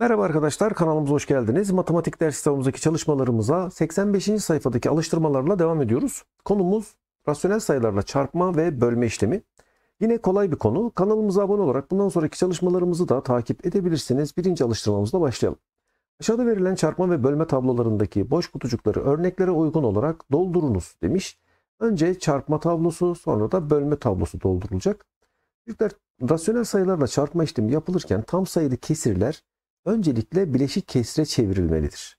Merhaba arkadaşlar kanalımıza hoş geldiniz. Matematik ders kitabımızdaki çalışmalarımıza 85. sayfadaki alıştırmalarla devam ediyoruz. Konumuz rasyonel sayılarla çarpma ve bölme işlemi. Yine kolay bir konu. Kanalımıza abone olarak bundan sonraki çalışmalarımızı da takip edebilirsiniz. Birinci alıştırmamızla başlayalım. Aşağıda verilen çarpma ve bölme tablolarındaki boş kutucukları örneklere uygun olarak doldurunuz demiş. Önce çarpma tablosu sonra da bölme tablosu doldurulacak. Çocuklar rasyonel sayılarla çarpma işlemi yapılırken tam sayılı kesirler Öncelikle bileşik kesre çevrilmelidir.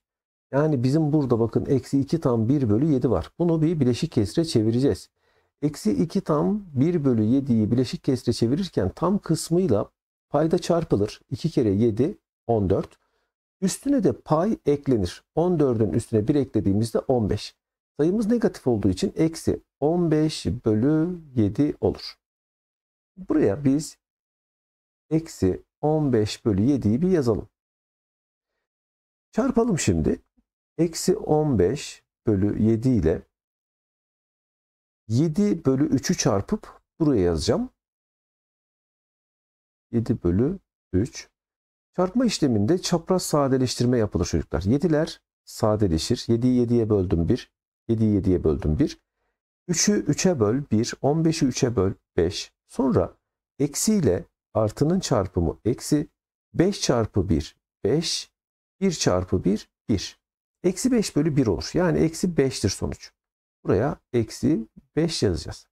Yani bizim burada bakın eksi 2 tam 1 bölü 7 var. Bunu bir bileşik kesre çevireceğiz. Eksi 2 tam 1 bölü 7'yi bileşik kesre çevirirken tam kısmıyla payda çarpılır. 2 kere 7 14. Üstüne de pay eklenir. 14'ün üstüne 1 eklediğimizde 15. Sayımız negatif olduğu için eksi 15 bölü 7 olur. Buraya biz eksi 15 bölü 7'yi bir yazalım. Çarpalım şimdi. Eksi 15 bölü 7 ile 7 bölü 3'ü çarpıp buraya yazacağım. 7 bölü 3. Çarpma işleminde çapraz sadeleştirme yapılır çocuklar. 7'ler sadeleşir. 7'yi 7'ye böldüm 1. 7'yi 7'ye böldüm 1. 3'ü 3'e böl 1. 15'i 3'e böl 5. Sonra eksi ile artının çarpımı eksi 5 çarpı 1 5 1 çarpı 1 1. Eksi 5 bölü 1 olur. Yani eksi 5'tir sonuç. Buraya eksi 5 yazacağız.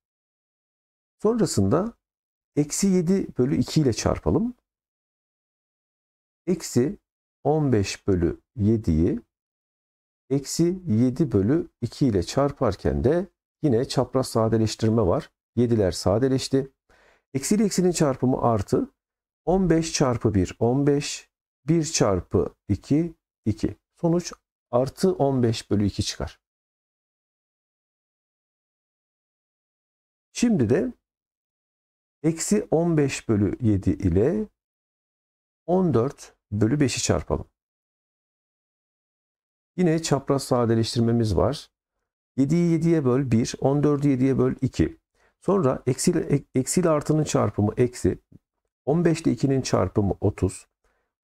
Sonrasında eksi 7 bölü 2 ile çarpalım. Eksi 15 bölü 7'yi eksi 7 bölü 2 ile çarparken de yine çapraz sadeleştirme var. 7'ler sadeleşti. Eksi ile eksinin çarpımı artı 15 çarpı 1 15 1 çarpı 2, 2. Sonuç artı 15 bölü 2 çıkar. Şimdi de eksi 15 bölü 7 ile 14 bölü 5'i çarpalım. Yine çapraz sadeleştirmemiz var. 7'yi 7'ye böl 1, 14'ü 7'ye böl 2. Sonra eksi ile, eksi artının çarpımı eksi, 15 ile 2'nin çarpımı 30,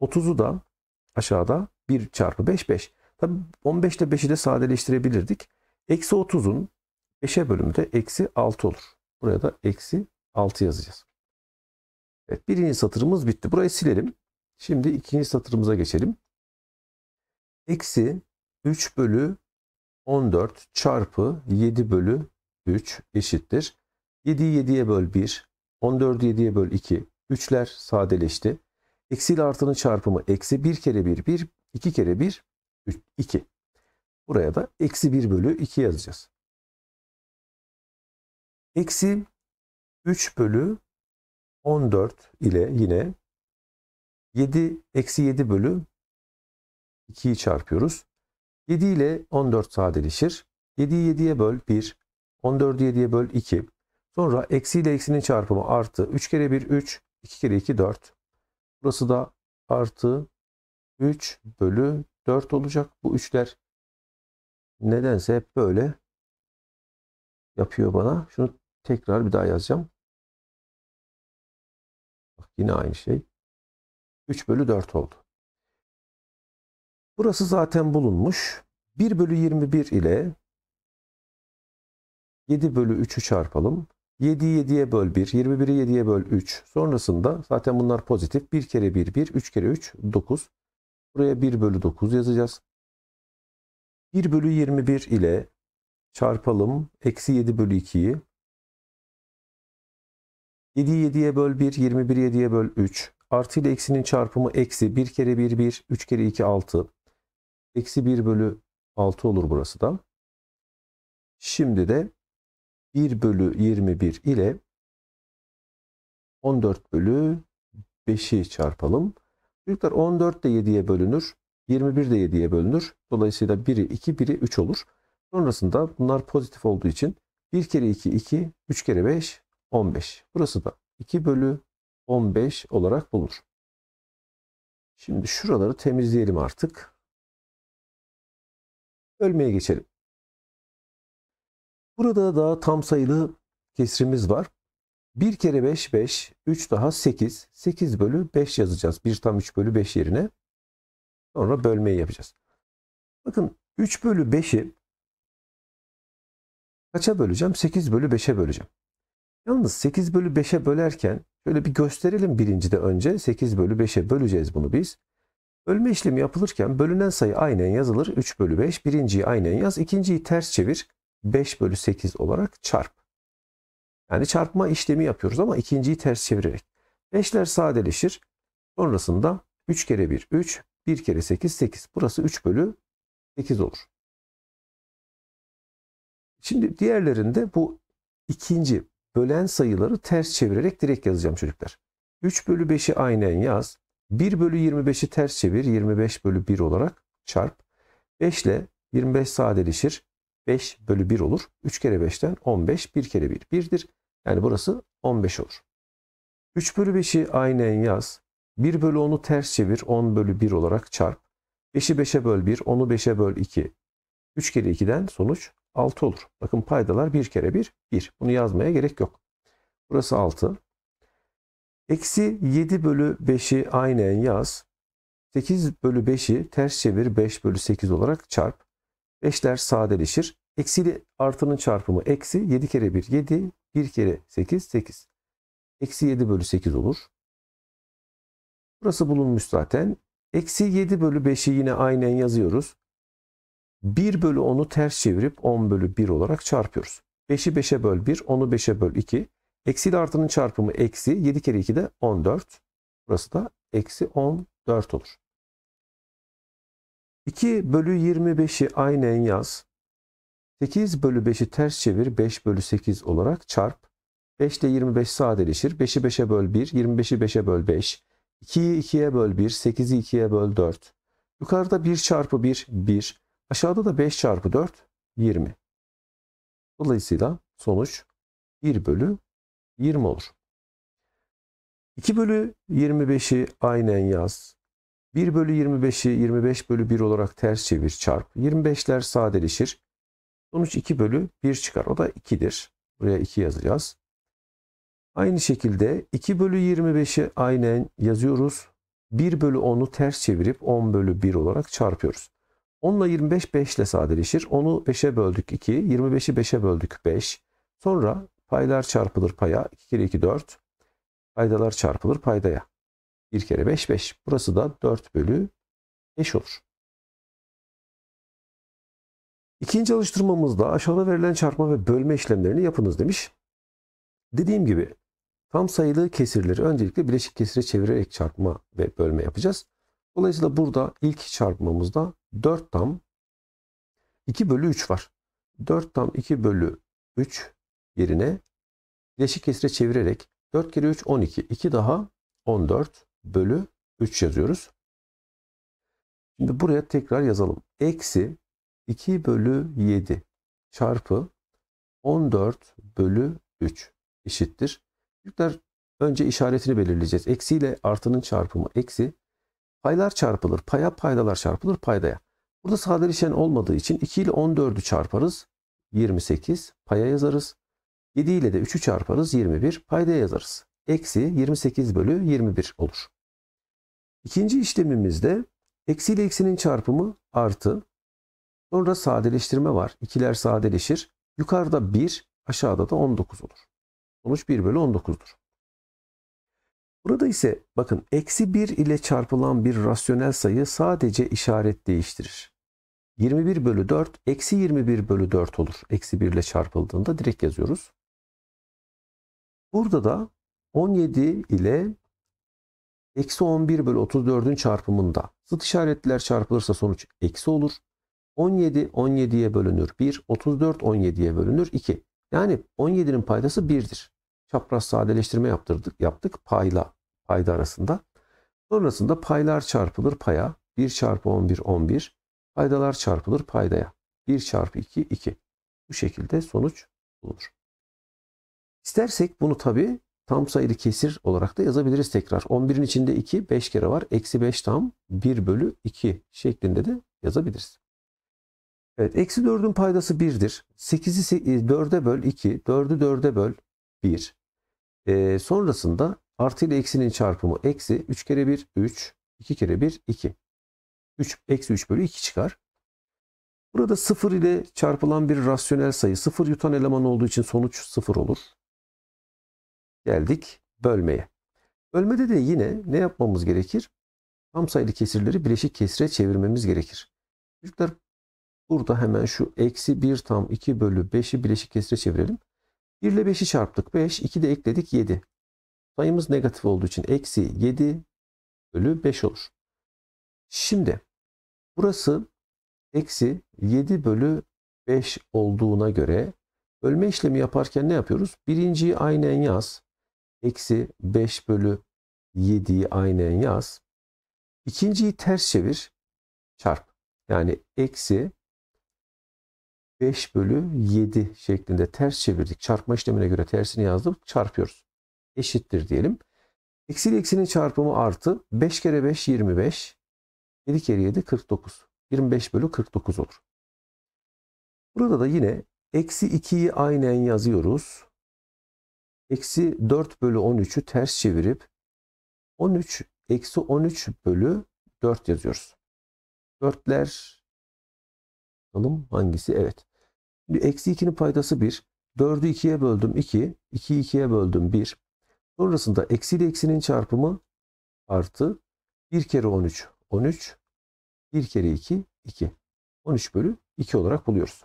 30'u da aşağıda 1 çarpı 5 5. Tabi 15 ile 5'i de sadeleştirebilirdik. Eksi 30'un 5'e bölümü de eksi 6 olur. Buraya da eksi 6 yazacağız. Evet birinci satırımız bitti. Burayı silelim. Şimdi ikinci satırımıza geçelim. Eksi 3 bölü 14 çarpı 7 bölü 3 eşittir. 7'yi 7'ye böl 1, 14'ü 7'ye böl 2. 3'ler sadeleşti. Eksi ile artının çarpımı eksi 1 kere 1 1, 2 kere 1 3, 2. Buraya da eksi 1 bölü 2 yazacağız. Eksi 3 bölü 14 ile yine 7 eksi 7 bölü 2'yi çarpıyoruz. 7 ile 14 sadeleşir. 7'yi 7'ye böl 1. 14'ü 7'ye böl 2. Sonra eksi ile eksinin çarpımı artı 3 kere 1 3. 2 kere 2 4. Burası da artı 3 bölü 4 olacak. Bu üçler nedense hep böyle yapıyor bana. Şunu tekrar bir daha yazacağım. Bak yine aynı şey. 3 bölü 4 oldu. Burası zaten bulunmuş. 1 bölü 21 ile 7 bölü 3'ü çarpalım. 7'yi 7'ye böl 1, 21'i 7'ye böl 3. Sonrasında zaten bunlar pozitif. 1 kere 1, 1. 3 kere 3, 9. Buraya 1 bölü 9 yazacağız. 1 bölü 21 ile çarpalım. Eksi 7 bölü 2'yi. 7'yi 7'ye böl 1, 21'i 7'ye böl 3. Artı ile eksinin çarpımı eksi. 1 kere 1, 1. 3 kere 2, 6. Eksi 1 bölü 6 olur burası da. Şimdi de 1 bölü 21 ile 14 bölü 5'i çarpalım. Çocuklar 14 de 7'ye bölünür. 21 de 7'ye bölünür. Dolayısıyla 1'i 2, 1'i 3 olur. Sonrasında bunlar pozitif olduğu için 1 kere 2, 2, 3 kere 5, 15. Burası da 2 bölü 15 olarak bulunur. Şimdi şuraları temizleyelim artık. Bölmeye geçelim. Burada da tam sayılı kesrimiz var. 1 kere 5 5, 3 daha 8. 8 bölü 5 yazacağız. 1 tam 3 bölü 5 yerine. Sonra bölmeyi yapacağız. Bakın 3 bölü 5'i kaça böleceğim? 8 bölü 5'e böleceğim. Yalnız 8 bölü 5'e bölerken şöyle bir gösterelim birinci de önce. 8 bölü 5'e böleceğiz bunu biz. Bölme işlemi yapılırken bölünen sayı aynen yazılır. 3 bölü 5 birinciyi aynen yaz. ikinciyi ters çevir. 5 bölü 8 olarak çarp. Yani çarpma işlemi yapıyoruz ama ikinciyi ters çevirerek. 5'ler sadeleşir. Sonrasında 3 kere 1 3, 1 kere 8 8. Burası 3 bölü 8 olur. Şimdi diğerlerinde bu ikinci bölen sayıları ters çevirerek direkt yazacağım çocuklar. 3 bölü 5'i aynen yaz. 1 bölü 25'i ters çevir. 25 bölü 1 olarak çarp. 5 ile 25 sadeleşir. 5 bölü 1 olur. 3 kere 5'ten 15, 1 kere 1 1'dir. Yani burası 15 olur. 3 bölü 5'i aynen yaz. 1 bölü 10'u ters çevir 10 bölü 1 olarak çarp. 5'i 5'e böl 1, 10'u 5'e böl 2. 3 kere 2'den sonuç 6 olur. Bakın paydalar 1 kere 1, 1. Bunu yazmaya gerek yok. Burası 6. Eksi 7 bölü 5'i aynen yaz. 8 bölü 5'i ters çevir 5 bölü 8 olarak çarp. Eşler sadeleşir. Eksi artının çarpımı eksi. 7 kere 1 7. 1 kere 8 8. Eksi 7 bölü 8 olur. Burası bulunmuş zaten. Eksi 7 bölü 5'i yine aynen yazıyoruz. 1 bölü 10'u ters çevirip 10 bölü 1 olarak çarpıyoruz. 5'i 5'e böl 1, 10'u 5'e böl 2. Eksi ile artının çarpımı eksi. 7 kere 2 de 14. Burası da eksi 14 olur. 2 bölü 25'i aynen yaz. 8 bölü 5'i ters çevir 5 bölü 8 olarak çarp. 5 ile 25 sadeleşir. 5'i 5'e böl 1, 25'i 5'e böl 5. 2'yi 2'ye böl 1, 8'i 2'ye böl 4. Yukarıda 1 çarpı 1, 1. Aşağıda da 5 çarpı 4, 20. Dolayısıyla sonuç 1 bölü 20 olur. 2 bölü 25'i aynen yaz. 1 bölü 25'i 25 bölü 1 olarak ters çevir çarp. 25'ler sadeleşir. Sonuç 2 bölü 1 çıkar. O da 2'dir. Buraya 2 yazacağız. Aynı şekilde 2 bölü 25'i aynen yazıyoruz. 1 bölü 10'u ters çevirip 10 bölü 1 olarak çarpıyoruz. 10 ile 25 5 ile sadeleşir. 10'u 5'e böldük 2. 25'i 5'e böldük 5. Sonra paylar çarpılır paya. 2 kere 2 4. Paydalar çarpılır paydaya. 1 kere 5 5. Burası da 4 bölü 5 olur. İkinci alıştırmamızda aşağıda verilen çarpma ve bölme işlemlerini yapınız demiş. Dediğim gibi tam sayılı kesirleri öncelikle bileşik kesire çevirerek çarpma ve bölme yapacağız. Dolayısıyla burada ilk çarpmamızda 4 tam 2 bölü 3 var. 4 tam 2 bölü 3 yerine bileşik kesire çevirerek 4 kere 3 12. 2 daha 14 bölü 3 yazıyoruz. Şimdi buraya tekrar yazalım. Eksi 2 bölü 7 çarpı 14 bölü 3 eşittir. Büyükler önce işaretini belirleyeceğiz. Eksi ile artının çarpımı eksi. Paylar çarpılır. Paya paydalar çarpılır paydaya. Burada sadeleşen olmadığı için 2 ile 14'ü çarparız. 28 paya yazarız. 7 ile de 3'ü çarparız. 21 paydaya yazarız eksi 28 bölü 21 olur. İkinci işlemimizde eksi ile eksinin çarpımı artı. Sonra sadeleştirme var. İkiler sadeleşir. Yukarıda 1, aşağıda da 19 olur. Sonuç 1 bölü 19'dur. Burada ise bakın eksi 1 ile çarpılan bir rasyonel sayı sadece işaret değiştirir. 21 bölü 4 eksi 21 bölü 4 olur. Eksi 1 ile çarpıldığında direkt yazıyoruz. Burada da 17 ile eksi 11 bölü 34'ün çarpımında zıt işaretler çarpılırsa sonuç eksi olur. 17 17'ye bölünür 1, 34 17'ye bölünür 2. Yani 17'nin paydası 1'dir. Çapraz sadeleştirme yaptırdık, yaptık payla payda arasında. Sonrasında paylar çarpılır paya. 1 çarpı 11 11. Paydalar çarpılır paydaya. 1 çarpı 2 2. Bu şekilde sonuç bulunur. İstersek bunu tabi Tam sayılı kesir olarak da yazabiliriz tekrar. 11'in içinde 2, 5 kere var. Eksi 5 tam 1 bölü 2 şeklinde de yazabiliriz. Evet, eksi 4'ün paydası 1'dir. 8'i 4'e böl 2, 4'ü 4'e böl 1. Ee, sonrasında artı ile eksinin çarpımı eksi 3 kere 1, 3, 2 kere 1, 2. 3, eksi 3 bölü 2 çıkar. Burada 0 ile çarpılan bir rasyonel sayı. 0 yutan eleman olduğu için sonuç 0 olur. Geldik bölmeye. Bölmede de yine ne yapmamız gerekir? Tam sayılı kesirleri bileşik kesire çevirmemiz gerekir. Çocuklar burada hemen şu eksi 1 tam 2 bölü 5'i bileşik kesire çevirelim. 1 ile 5'i çarptık 5, 2 de ekledik 7. Sayımız negatif olduğu için eksi 7 bölü 5 olur. Şimdi burası eksi 7 bölü 5 olduğuna göre bölme işlemi yaparken ne yapıyoruz? Birinciyi aynen yaz eksi 5 bölü 7'yi aynen yaz. İkinciyi ters çevir çarp. Yani eksi 5 bölü 7 şeklinde ters çevirdik. Çarpma işlemine göre tersini yazdım. Çarpıyoruz. Eşittir diyelim. Eksi ile eksinin çarpımı artı. 5 kere 5 25. 7 kere 7 49. 25 bölü 49 olur. Burada da yine eksi 2'yi aynen yazıyoruz eksi 4 bölü 13'ü ters çevirip 13 eksi 13 bölü 4 yazıyoruz. 4'ler bakalım hangisi? Evet. eksi 2'nin paydası 1. 4'ü 2'ye böldüm 2. 2'yi 2'ye böldüm 1. Sonrasında eksi ile eksinin çarpımı artı 1 kere 13 13. 1 kere 2 2. 13 bölü 2 olarak buluyoruz.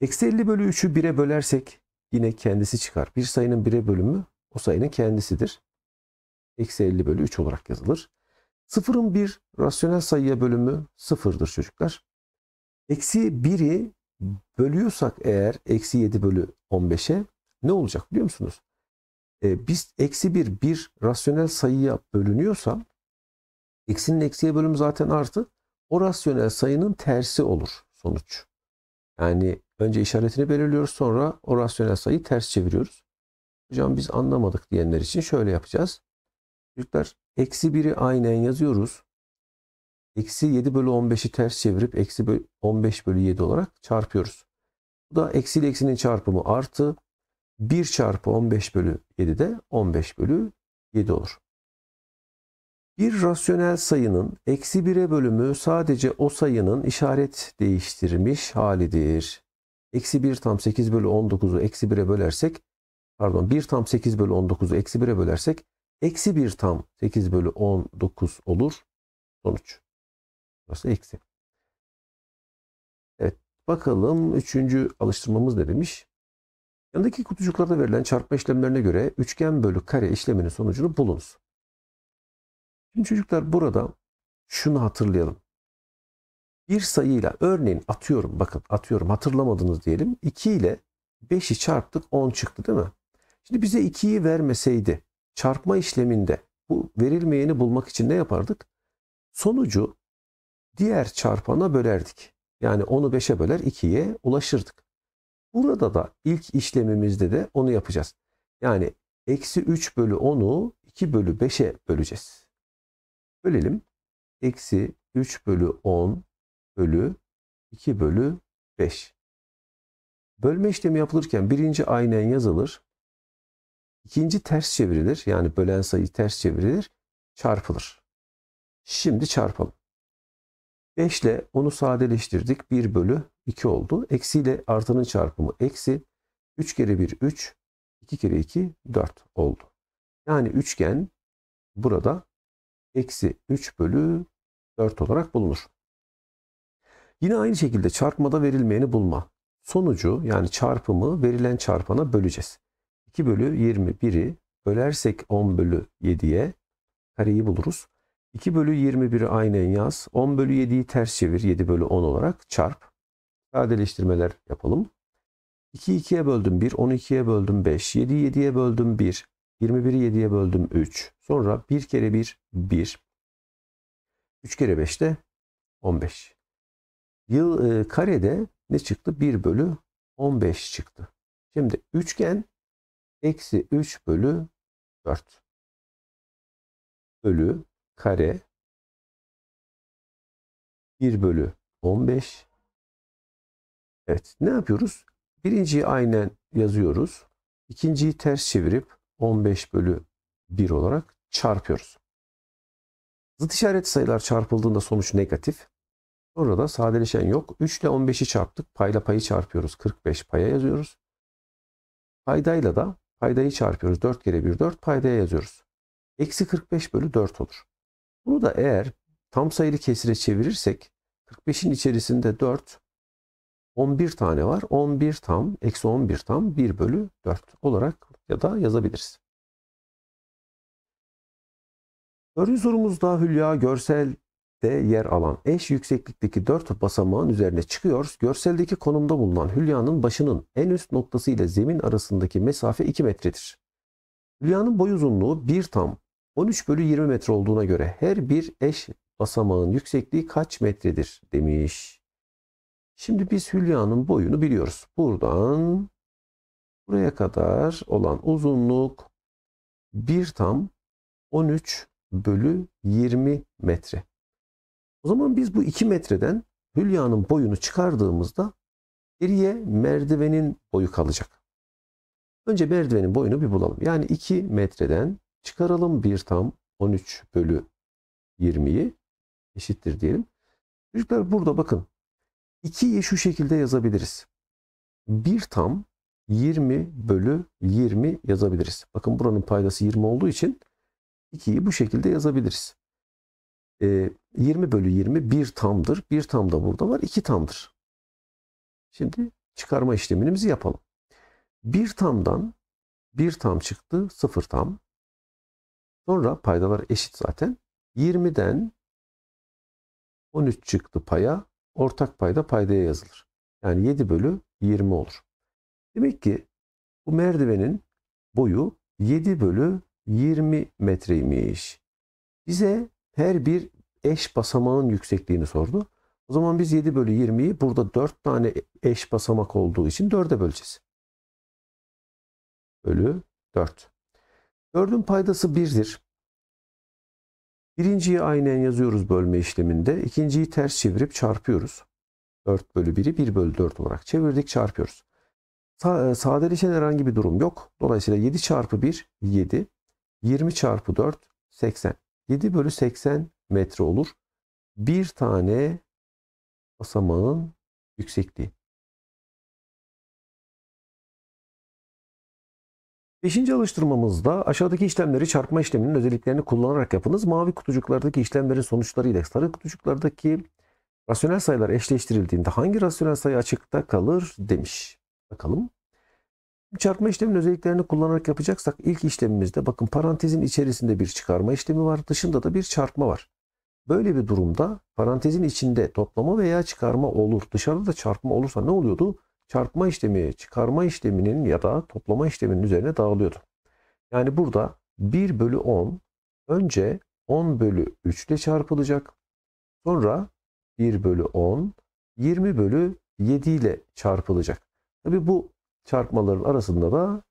Eksi 50 bölü 3'ü 1'e bölersek yine kendisi çıkar. Bir sayının bire bölümü o sayının kendisidir. Eksi 50 bölü 3 olarak yazılır. Sıfırın bir rasyonel sayıya bölümü sıfırdır çocuklar. Eksi 1'i bölüyorsak eğer eksi 7 bölü 15'e ne olacak biliyor musunuz? E, biz eksi 1 bir rasyonel sayıya bölünüyorsa eksinin eksiye bölümü zaten artı. O rasyonel sayının tersi olur sonuç. Yani Önce işaretini belirliyoruz sonra o rasyonel sayıyı ters çeviriyoruz. Hocam biz anlamadık diyenler için şöyle yapacağız. Çocuklar eksi 1'i aynen yazıyoruz. Eksi 7 bölü 15'i ters çevirip eksi 15 bölü 7 olarak çarpıyoruz. Bu da eksi ile eksinin çarpımı artı 1 çarpı 15 bölü 7 de 15 bölü 7 olur. Bir rasyonel sayının eksi 1'e bölümü sadece o sayının işaret değiştirmiş halidir. Eksi 1 tam 8 bölü 19'u eksi 1'e bölersek pardon 1 tam 8 bölü 19'u eksi 1'e bölersek eksi 1 tam 8 bölü 19 olur sonuç. Burası eksi. Evet bakalım üçüncü alıştırmamız ne demiş? Yanındaki kutucuklarda verilen çarpma işlemlerine göre üçgen bölü kare işleminin sonucunu bulunuz. Şimdi çocuklar burada şunu hatırlayalım bir sayıyla örneğin atıyorum bakın atıyorum hatırlamadınız diyelim 2 ile 5'i çarptık 10 çıktı değil mi? Şimdi bize 2'yi vermeseydi çarpma işleminde bu verilmeyeni bulmak için ne yapardık? Sonucu diğer çarpana bölerdik. Yani 10'u 5'e böler 2'ye ulaşırdık. Burada da ilk işlemimizde de onu yapacağız. Yani eksi 3 bölü 10'u 2 bölü 5'e böleceğiz. Bölelim. Eksi 3 bölü 10 bölü 2 bölü 5. Bölme işlemi yapılırken birinci aynen yazılır. ikinci ters çevrilir. Yani bölen sayı ters çevrilir. Çarpılır. Şimdi çarpalım. 5 ile onu sadeleştirdik. 1 bölü 2 oldu. Eksi ile artının çarpımı eksi. 3 kere 1 3. 2 kere 2 4 oldu. Yani üçgen burada eksi 3 bölü 4 olarak bulunur. Yine aynı şekilde çarpmada verilmeyeni bulma. Sonucu yani çarpımı verilen çarpana böleceğiz. 2 bölü 21'i bölersek 10 bölü 7'ye kareyi buluruz. 2 bölü 21'i aynen yaz. 10 bölü 7'yi ters çevir. 7 bölü 10 olarak çarp. Sadeleştirmeler yapalım. 2'yi 2'ye böldüm 1. 12'ye böldüm 5. 7'yi 7'ye böldüm 1. 21'i 7'ye böldüm 3. Sonra 1 kere 1 1. 3 kere 5 de 15. Yıl e, karede ne çıktı? 1 bölü 15 çıktı. Şimdi üçgen eksi 3 bölü 4 bölü kare 1 bölü 15 Evet ne yapıyoruz? Birinciyi aynen yazıyoruz. İkinciyi ters çevirip 15 bölü 1 olarak çarpıyoruz. Zıt işaret sayılar çarpıldığında sonuç negatif. Sonra da sadeleşen yok. 3 ile 15'i çarptık. Payla payı çarpıyoruz. 45 paya yazıyoruz. Paydayla da paydayı çarpıyoruz. 4 kere 1 4 paydaya yazıyoruz. Eksi 45 bölü 4 olur. Bunu da eğer tam sayılı kesire çevirirsek 45'in içerisinde 4 11 tane var. 11 tam eksi 11 tam 1 bölü 4 olarak ya da yazabiliriz. Dördüncü sorumuzda Hülya görsel de yer alan eş yükseklikteki dört basamağın üzerine çıkıyoruz. Görseldeki konumda bulunan hülyanın başının en üst noktası ile zemin arasındaki mesafe 2 metredir. Hülyanın boy uzunluğu 1 tam 13 bölü 20 metre olduğuna göre her bir eş basamağın yüksekliği kaç metredir demiş. Şimdi biz hülyanın boyunu biliyoruz. Buradan buraya kadar olan uzunluk 1 tam 13 bölü 20 metre. O zaman biz bu 2 metreden hülyanın boyunu çıkardığımızda geriye merdivenin boyu kalacak. Önce merdivenin boyunu bir bulalım. Yani 2 metreden çıkaralım bir tam 13 bölü 20'yi eşittir diyelim. Çocuklar burada bakın 2'yi şu şekilde yazabiliriz. 1 tam 20 bölü 20 yazabiliriz. Bakın buranın paydası 20 olduğu için 2'yi bu şekilde yazabiliriz e, ee, 20 bölü 20 bir tamdır. Bir tam da burada var. iki tamdır. Şimdi çıkarma işlemimizi yapalım. Bir tamdan bir tam çıktı. sıfır tam. Sonra paydalar eşit zaten. 20'den 13 çıktı paya. Ortak payda paydaya yazılır. Yani 7 bölü 20 olur. Demek ki bu merdivenin boyu 7 bölü 20 metreymiş. Bize her bir eş basamağın yüksekliğini sordu. O zaman biz 7 bölü 20'yi burada 4 tane eş basamak olduğu için 4'e böleceğiz. Bölü 4. 4'ün paydası 1'dir. Birinciyi aynen yazıyoruz bölme işleminde. İkinciyi ters çevirip çarpıyoruz. 4 bölü 1'i 1 bölü 4 olarak çevirdik çarpıyoruz. Sa e, sadeleşen herhangi bir durum yok. Dolayısıyla 7 çarpı 1 7. 20 çarpı 4 80. 7 bölü 80 metre olur. Bir tane basamağın yüksekliği. Beşinci alıştırmamızda aşağıdaki işlemleri çarpma işleminin özelliklerini kullanarak yapınız. Mavi kutucuklardaki işlemlerin sonuçları ile sarı kutucuklardaki rasyonel sayılar eşleştirildiğinde hangi rasyonel sayı açıkta kalır demiş. Bakalım. Çarpma işleminin özelliklerini kullanarak yapacaksak ilk işlemimizde bakın parantezin içerisinde bir çıkarma işlemi var. Dışında da bir çarpma var. Böyle bir durumda parantezin içinde toplama veya çıkarma olur. Dışarıda da çarpma olursa ne oluyordu? Çarpma işlemi çıkarma işleminin ya da toplama işleminin üzerine dağılıyordu. Yani burada 1 bölü 10 önce 10 bölü 3 ile çarpılacak. Sonra 1 bölü 10 20 bölü 7 ile çarpılacak. Tabi bu çarpmaların arasında da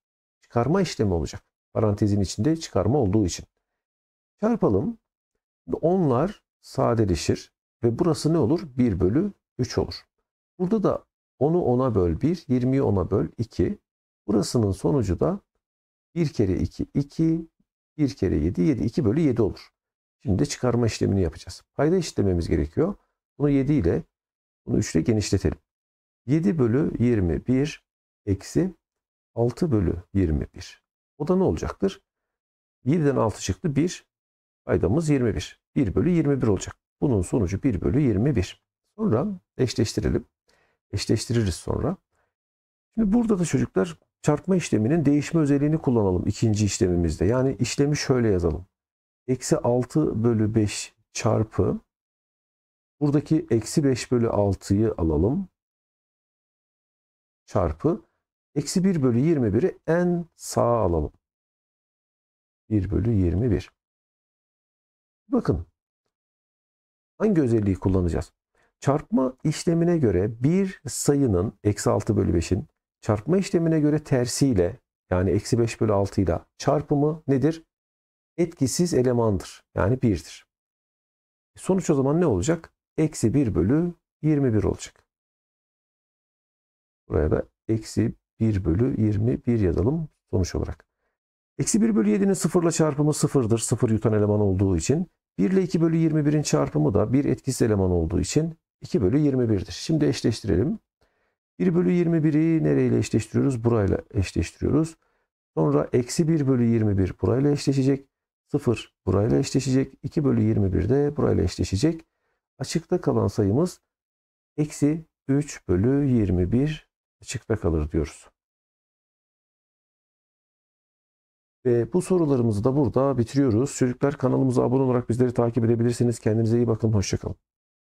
çıkarma işlemi olacak. Parantezin içinde çıkarma olduğu için. Çarpalım. Onlar sadeleşir ve burası ne olur? 1 bölü 3 olur. Burada da 10'u 10'a böl 1, 20'yi 10'a böl 2. Burasının sonucu da 1 kere 2, 2. 1 kere 7, 7. 2 bölü 7 olur. Şimdi de çıkarma işlemini yapacağız. Payda eşitlememiz gerekiyor. Bunu 7 ile, bunu 3 ile genişletelim. 7 bölü 21 eksi 6 bölü 21. O da ne olacaktır? 7'den 6 çıktı 1. Faydamız 21. 1 bölü 21 olacak. Bunun sonucu 1 bölü 21. Sonra eşleştirelim. Eşleştiririz sonra. Şimdi burada da çocuklar çarpma işleminin değişme özelliğini kullanalım ikinci işlemimizde. Yani işlemi şöyle yazalım. Eksi 6 bölü 5 çarpı buradaki eksi 5 bölü 6'yı alalım. Çarpı Eksi 1 bölü 21'i en sağa alalım. 1 bölü 21. Bakın hangi özelliği kullanacağız? Çarpma işlemine göre bir sayının eksi 6 bölü 5'in çarpma işlemine göre tersiyle yani eksi 5 bölü 6 ile çarpımı nedir? Etkisiz elemandır. Yani 1'dir. Sonuç o zaman ne olacak? Eksi 1 bölü 21 olacak. Buraya da eksi 1 bölü 21 yazalım sonuç olarak. Eksi 1 bölü 7'nin sıfırla çarpımı sıfırdır. Sıfır yutan eleman olduğu için. 1 ile 2 bölü 21'in çarpımı da bir etkisiz eleman olduğu için 2 bölü 21'dir. Şimdi eşleştirelim. 1 bölü 21'i nereyle eşleştiriyoruz? Burayla eşleştiriyoruz. Sonra eksi 1 bölü 21 burayla eşleşecek. 0 burayla eşleşecek. 2 bölü 21 de burayla eşleşecek. Açıkta kalan sayımız eksi 3 bölü 21 açıkta kalır diyoruz. Ve bu sorularımızı da burada bitiriyoruz. Çocuklar kanalımıza abone olarak bizleri takip edebilirsiniz. Kendinize iyi bakın. Hoşçakalın.